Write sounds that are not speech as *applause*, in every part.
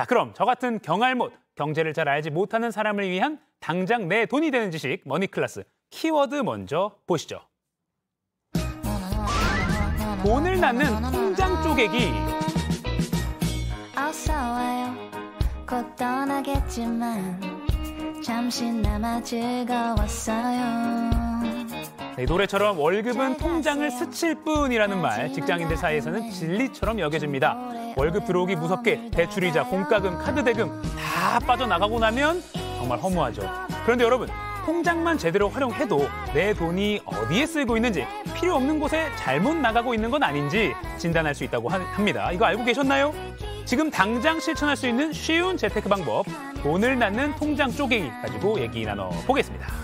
자, 그럼 저 같은 경알못, 경제를 잘 알지 못하는 사람을 위한 당장 내 돈이 되는 지식 머니 클래스 키워드 먼저 보시죠. 돈을 낳는 통장 쪼개기. 잠시 남아 즐거웠어요. 이 노래처럼 월급은 통장을 스칠 뿐이라는 말 직장인들 사이에서는 네. 진리처럼 여겨집니다. 월급 들어오기 무섭게 대출이자 공과금, 카드 대금 다 빠져나가고 나면 정말 허무하죠. 그런데 여러분 통장만 제대로 활용해도 내 돈이 어디에 쓰이고 있는지 필요 없는 곳에 잘못 나가고 있는 건 아닌지 진단할 수 있다고 합니다. 이거 알고 계셨나요? 지금 당장 실천할 수 있는 쉬운 재테크 방법 돈을 낳는 통장 쪼개기 가지고 얘기 나눠보겠습니다.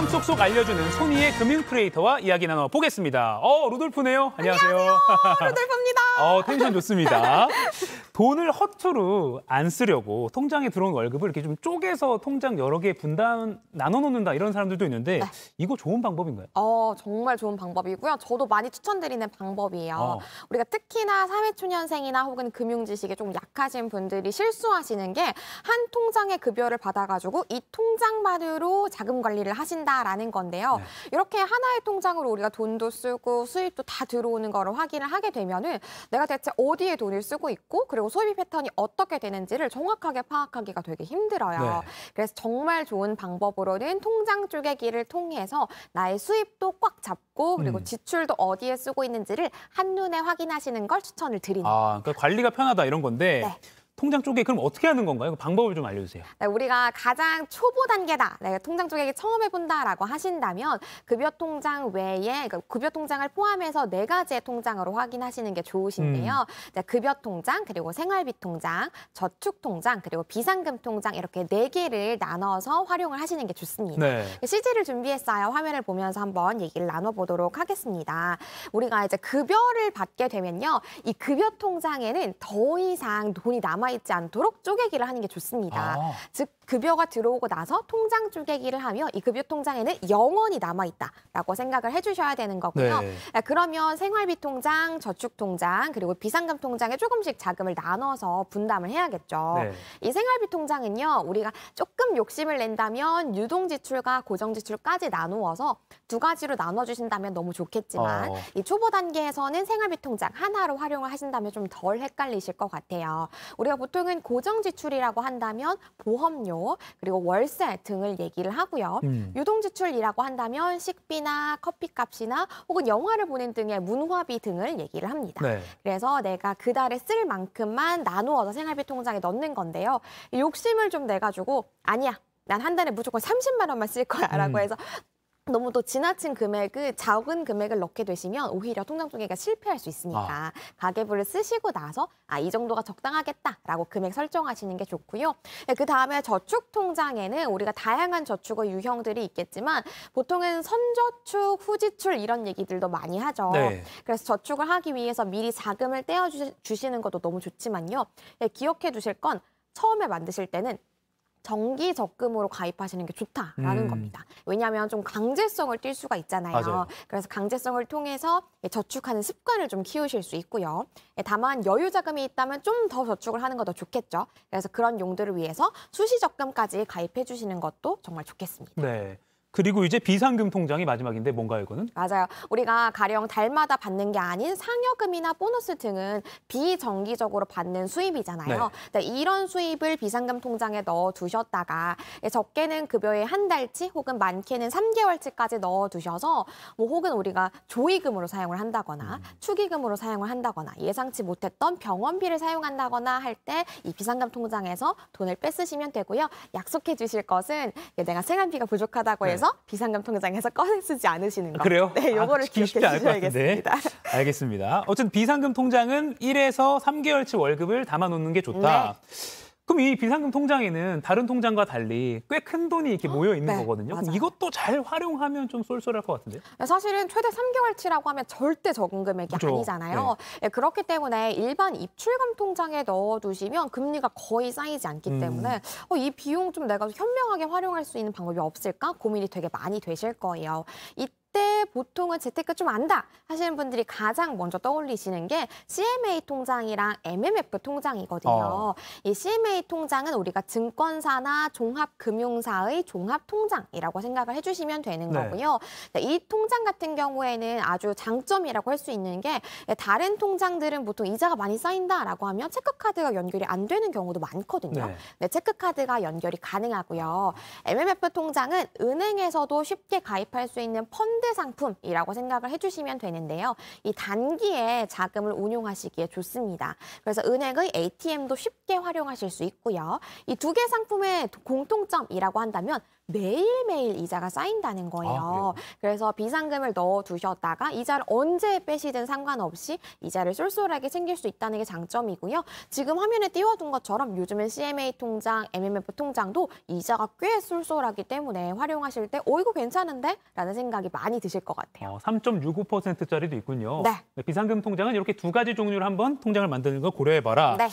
개념 쏙쏙 알려주는 손니의 금융 크리에이터와 이야기 나눠보겠습니다. 어, 루돌프네요. 안녕하세요. 안녕하세요. 루돌프입니다. 어, 텐션 좋습니다. *laughs* 돈을 허투루 안 쓰려고 통장에 들어온 월급을 이렇게 좀 쪼개서 통장 여러 개 분담 나눠 놓는다 이런 사람들도 있는데 네. 이거 좋은 방법인가요? 어, 정말 좋은 방법이고요. 저도 많이 추천드리는 방법이에요. 어. 우리가 특히나 사회초년생이나 혹은 금융지식에 좀 약하신 분들이 실수하시는 게 한 통장의 급여를 받아가지고 이 통장만으로 자금 관리를 하신다라는 건데요. 네. 이렇게 하나의 통장으로 우리가 돈도 쓰고 수입도 다 들어오는 거를 확인을 하게 되면은 내가 대체 어디에 돈을 쓰고 있고 그리고 소비 패턴이 어떻게 되는지를 정확하게 파악하기가 되게 힘들어요. 네. 그래서 정말 좋은 방법으로는 통장 쪼개기를 통해서 나의 수입도 꽉 잡고 그리고 음. 지출도 어디에 쓰고 있는지를 한눈에 확인하시는 걸 추천을 드립니다. 아, 그러니까 관리가 편하다 이런 건데 네. 통장 쪼개 그럼 어떻게 하는 건가요? 그 방법을 좀 알려주세요. 네, 우리가 가장 초보 단계다. 네, 통장 쪼개기 처음 해본다라고 하신다면 급여 통장 외에 그 급여 통장을 포함해서 네 가지의 통장으로 확인하시는 게 좋으신데요. 음. 네, 급여 통장 그리고 생활비 통장, 저축 통장 그리고 비상금 통장 이렇게 네 개를 나눠서 활용을 하시는 게 좋습니다. 네. CG를 네, 준비했어요. 화면을 보면서 한번 얘기를 나눠보도록 하겠습니다. 우리가 이제 급여를 받게 되면요, 이 급여 통장에는 더 이상 돈이 남아 남아있지 않도록 쪼개기를 하는 게 좋습니다. 아. 즉 급여가 들어오고 나서 통장 쪼개기를 하며 이 급여 통장에는 영원히 남아있다라고 생각을 해주셔야 되는 거고요. 네. 예, 그러면 생활비 통장, 저축 통장 그리고 비상금 통장에 조금씩 자금을 나눠서 분담을 해야겠죠. 네. 이 생활비 통장은요 우리가 조금 욕심을 낸다면 유동 지출과 고정 지출까지 나누어서 두 가지로 나눠주신다면 너무 좋겠지만 어. 이 초보 단계에서는 생활비 통장 하나로 활용을 하신다면 좀 덜 헷갈리실 것 같아요. 우리가 보통은 고정 지출이라고 한다면 보험료 그리고 월세 등을 얘기를 하고요. 음. 유동 지출이라고 한다면 식비나 커피값이나 혹은 영화를 보는 등의 문화비 등을 얘기를 합니다. 네. 그래서 내가 그 달에 쓸 만큼만 나누어서 생활비 통장에 넣는 건데요. 욕심을 좀 내가지고 아니야 난 한 달에 무조건 30만 원만 쓸 거야라고 음. 해서 너무 또 지나친 금액을 작은 금액을 넣게 되시면 오히려 통장 쪼개기가 그러니까 실패할 수 있으니까 아. 가계부를 쓰시고 나서 아 이 정도가 적당하겠다라고 금액 설정하시는 게 좋고요. 네, 그 다음에 저축 통장에는 우리가 다양한 저축의 유형들이 있겠지만 보통은 선저축, 후지출 이런 얘기들도 많이 하죠. 네. 그래서 저축을 하기 위해서 미리 자금을 떼어 주시는 것도 너무 좋지만요. 네, 기억해 두실 건 처음에 만드실 때는 정기 적금으로 가입하시는 게 좋다라는 음. 겁니다. 왜냐하면 좀 강제성을 띨 수가 있잖아요. 맞아요. 그래서 강제성을 통해서 예, 저축하는 습관을 좀 키우실 수 있고요. 예, 다만 여유 자금이 있다면 좀 더 저축을 하는 것도 좋겠죠. 그래서 그런 용도를 위해서 수시 적금까지 가입해 주시는 것도 정말 좋겠습니다. 네. 그리고 이제 비상금 통장이 마지막인데 뭔가요, 이거는? 맞아요. 우리가 가령 달마다 받는 게 아닌 상여금이나 보너스 등은 비정기적으로 받는 수입이잖아요. 네. 네 이런 수입을 비상금 통장에 넣어 두셨다가 예, 적게는 급여의 한 달치 혹은 많게는 삼개월치까지 넣어 두셔서 뭐 혹은 우리가 조의금으로 사용을 한다거나 음. 축의금으로 사용을 한다거나 예상치 못했던 병원비를 사용한다거나 할 때 이 비상금 통장에서 돈을 뺏으시면 되고요. 약속해 주실 것은 예, 내가 생활비가 부족하다고 해서 네. 하시서 비상금 통장에서 꺼내 쓰지 않으시는 거. 그래요? 네, 아, 요거를 아, 기억해 주셔야겠습니다. *laughs* 알겠습니다. 어쨌든 비상금 통장은 1에서 3개월치 월급을 담아놓는 게 좋다. 네. 그럼 이 비상금 통장에는 다른 통장과 달리 꽤 큰 돈이 이렇게 모여 있는 네, 거거든요. 그럼 이것도 잘 활용하면 좀 쏠쏠할 것 같은데요. 네, 사실은 최대 3개월치라고 하면 절대 적은 금액이 그렇죠. 아니잖아요. 네. 예, 그렇기 때문에 일반 입출금 통장에 넣어두시면 금리가 거의 쌓이지 않기 음. 때문에 어, 이 비용 좀 내가 현명하게 활용할 수 있는 방법이 없을까 고민이 되게 많이 되실 거예요. 이때 보통은 재테크 좀 안다 하시는 분들이 가장 먼저 떠올리시는 게 CMA 통장이랑 MMF 통장이거든요. 어. 이 CMA 통장은 우리가 증권사나 종합금융사의 종합통장이라고 생각을 해주시면 되는 네. 거고요. 네, 이 통장 같은 경우에는 아주 장점이라고 할 수 있는 게 다른 통장들은 보통 이자가 많이 쌓인다라고 하면 체크카드가 연결이 안 되는 경우도 많거든요. 네. 네 체크카드가 연결이 가능하고요. MMF 통장은 은행에서도 쉽게 가입할 수 있는 펀드 최대 상품이라고 생각을 해주시면 되는데요. 이 단기에 자금을 운용하시기에 좋습니다. 그래서 은행의 ATM도 쉽게 활용하실 수 있고요. 이 두 개 상품의 공통점이라고 한다면 매일매일 이자가 쌓인다는 아, 거예요. 아, 그래서 비상금을 넣어 두셨다가 이자를 언제 빼시든 상관없이 이자를 쏠쏠하게 챙길 수 있다는 게 장점이고요. 지금 화면에 띄워둔 것처럼 요즘은 CMA 통장, MMF 통장도 이자가 꽤 쏠쏠하기 때문에 활용하실 때 어, 이거 괜찮은데? 라는 생각이 많이 드실 것 같아요. 아, 어, 3.65%짜리도 있군요. 네. 비상금 통장은 이렇게 두 가지 종류를 한번 통장을 만드는 걸 고려해봐라. 네.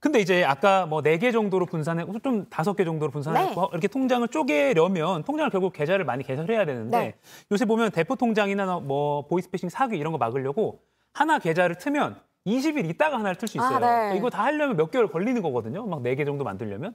근데 이제 아까 뭐4개 정도로 분산했고 좀5개 정도로 분산했고 네. 이렇게 통장을 쪼개 하려면 통장을 결국 계좌를 많이 개설해야 되는데 네. 요새 보면 대포 통장이나 뭐 보이스피싱 사기 이런 거 막으려고 하나 계좌를 트면 20일 있다가 하나를 틀수 아, 있어요. 아, 네. 그러니까 이거 다 하려면 몇 개월 걸리는 거거든요. 막4개 정도 만들려면.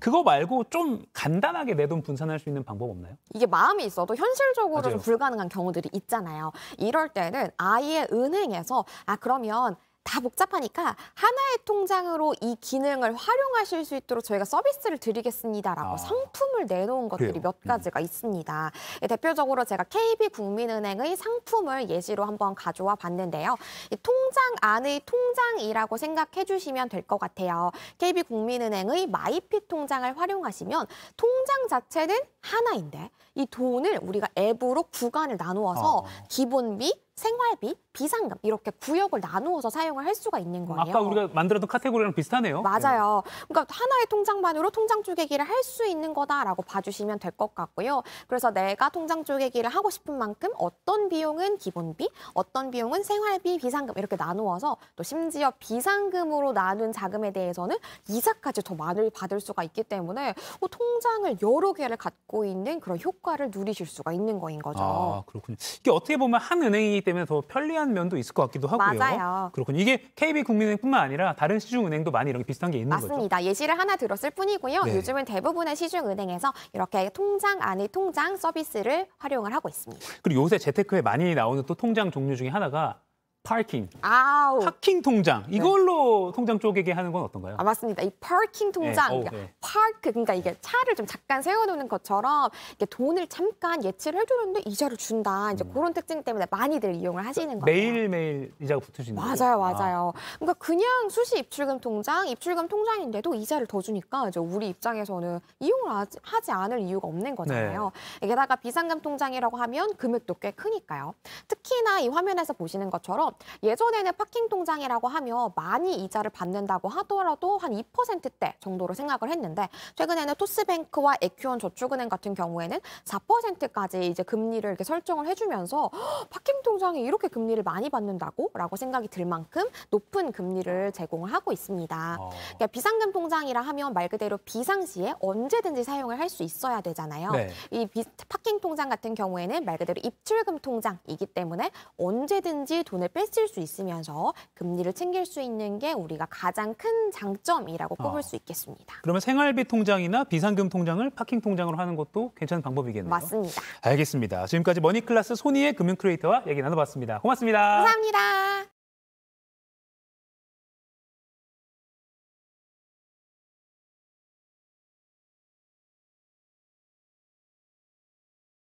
그거 말고 좀 간단하게 내 돈 분산할 수 있는 방법 없나요? 이게 마음이 있어도 현실적으로 좀 불가능한 경우들이 있잖아요. 이럴 때는 아예 은행에서 아 그러면 다 복잡하니까 하나의 통장으로 이 기능을 활용하실 수 있도록 저희가 서비스를 드리겠습니다라고 아. 상품을 내놓은 것들이 그래요. 몇 음. 가지가 음. 있습니다. 예, 대표적으로 제가 KB국민은행의 상품을 예시로 한번 가져와 봤는데요. 통장 안의 통장이라고 생각해 주시면 될 것 같아요. KB국민은행의 마이핏 통장을 활용하시면 통장 자체는 하나인데 이 돈을 우리가 앱으로 구간을 나누어서 어. 기본비, 생활비, 비상금 이렇게 구역을 나누어서 사용을 할 수가 있는 거예요. 아까 우리가 만들었던 카테고리랑 비슷하네요. 맞아요. 네. 그러니까 하나의 통장만으로 통장 쪼개기를 할 수 있는 거다라고 봐주시면 될 것 같고요. 그래서 내가 통장 쪼개기를 하고 싶은 만큼 어떤 비용은 기본비, 어떤 비용은 생활비, 비상금 이렇게 나누어서 또 심지어 비상금으로 나눈 자금에 대해서는 이자까지 더 많이 받을 수가 있기 때문에 뭐 통장을 여러 개를 갖고 갖고 있는 그런 효과를 누리실 수가 있는 거인 거죠. 아, 그렇군요. 이게 어떻게 보면 한 은행이기 때문에 더 편리한 면도 있을 것 같기도 하고요. 맞아요. 그렇군요. 이게 KB국민은행뿐만 아니라 다른 시중은행도 많이 이런 게 비슷한 게 있는 맞습니다. 거죠. 맞습니다. 예시를 하나 들었을 뿐이고요. 네. 요즘은 대부분의 시중은행에서 이렇게 통장 안에 통장 서비스를 활용을 하고 있습니다. 그리고 요새 재테크에 많이 나오는 또 통장 종류 중에 하나가 파킹. 아우. 파킹 통장. 네. 이걸로 네. 통장 쪼개게 하는 건 어떤가요? 아, 맞습니다. 이 파킹 통장. 네. 파크, 어, 그러니까, 네. 그러니까 이게 차를 좀 잠깐 세워놓는 것처럼 이게 렇 돈을 잠깐 예치를 해주는데 이자를 준다. 이제 음. 그런 특징 때문에 많이들 이용을 하시는 그러니까 거예요. 매일매일 이자가 붙으시는 거요 맞아요, 맞아요. 아. 그러니까 그냥 수시 입출금 통장, 입출금 통장인데도 이자를 더 주니까 이제 우리 입장에서는 이용을 하지 않을 이유가 없는 거잖아요. 네. 게다가 비상금 통장이라고 하면 금액도 꽤 크니까요. 특히나 이 화면에서 보시는 것처럼 예전에는 파킹 통장이라고 하며 많이 이자를 받는다고 하더라도 한 2%대 정도로 생각을 했는데 최근에는 토스뱅크와 에큐원 저축은행 같은 경우에는 4%까지 이제 금리를 이렇게 설정을 해주면서 *gasps* 파킹 통장이 이렇게 금리를 많이 받는다고? 라고 생각이 들 만큼 높은 금리를 제공을 하고 있습니다. 아. 그러니까 비상금 통장이라 하면 말 그대로 비상시에 언제든지 사용을 할 수 있어야 되잖아요. 네. 이 비, 파킹 통장 같은 경우에는 말 그대로 입출금 통장이기 때문에 언제든지 돈을 뺄 뺏을 수 있으면서 금리를 챙길 수 있는 게 우리가 가장 큰 장점이라고 아. 꼽을 어. 수 있겠습니다. 그러면 생활비 통장이나 비상금 통장을 파킹 통장으로 하는 것도 괜찮은 방법이겠네요. 맞습니다. 알겠습니다. 지금까지 머니클래스 손희의 금융 크리에이터와 얘기 나눠봤습니다. 고맙습니다. 감사합니다.